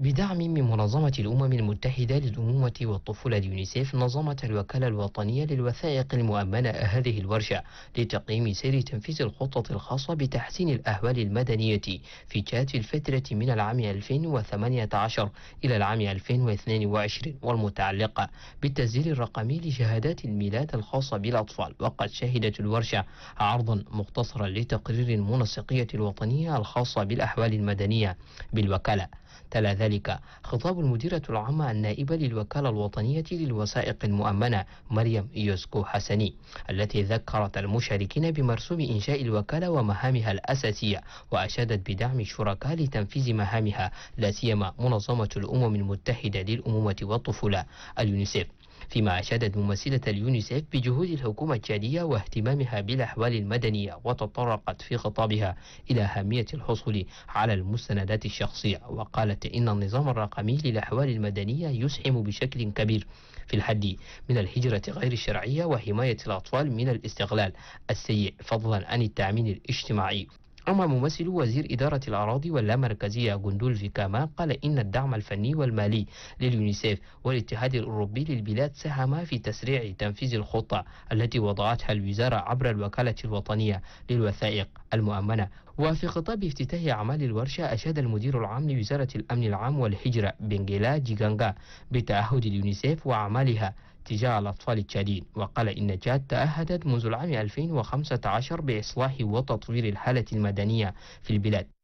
بدعم من منظمة الأمم المتحدة للأمومة والطفولة اليونيسيف نظمت الوكالة الوطنية للوثائق المؤمنة هذه الورشة لتقييم سير تنفيذ الخطة الخاصة بتحسين الأهوال المدنية في جهات الفترة من العام 2018 إلى العام 2022 والمتعلقة بالتسجيل الرقمي لشهادات الميلاد الخاصة بالأطفال وقد شهدت الورشة عرضا مختصرا لتقرير المنسقية الوطنية الخاصة بالأحوال المدنية بالوكالة تلا ذلك خطاب المديرة العامة النائبة للوكالة الوطنية للوثائق المؤمنة مريم يوسكو حسني التي ذكرت المشاركين بمرسوم إنشاء الوكالة ومهامها الأساسية وأشادت بدعم الشركاء لتنفيذ مهامها لا سيما منظمة الأمم المتحدة للأمومة والطفولة اليونيسف فيما أشادت ممثلة اليونيسف بجهود الحكومة التشادية واهتمامها بالأحوال المدنية وتطرقت في خطابها إلى أهمية الحصول على المستندات الشخصية وقال قالت إن النظام الرقمي للأحوال المدنية يسهم بشكل كبير في الحد من الهجرة غير الشرعية وحماية الأطفال من الاستغلال السيء فضلا عن التأمين الاجتماعي أما ممثل وزير إدارة الأراضي واللامركزية جندول كاما قال إن الدعم الفني والمالي لليونيسيف والاتحاد الأوروبي للبلاد ساهم في تسريع تنفيذ الخطة التي وضعتها الوزارة عبر الوكالة الوطنية للوثائق المؤمنة وفي خطاب افتتاح أعمال الورشة أشاد المدير العام لوزارة الأمن العام والهجرة بنجيلا جيغانغا بتعهد اليونيسيف وأعمالها تجاه الأطفال التشاديين وقال إن جاد تأهدت منذ العام 2015 بإصلاح وتطوير الحالة المدنية في البلاد